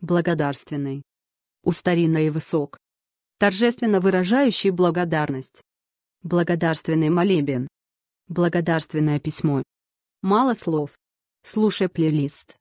благодарственный. У и высок. Торжественно выражающий благодарность. Благодарственный молебен. Благодарственное письмо. Мало слов. Слушай плейлист.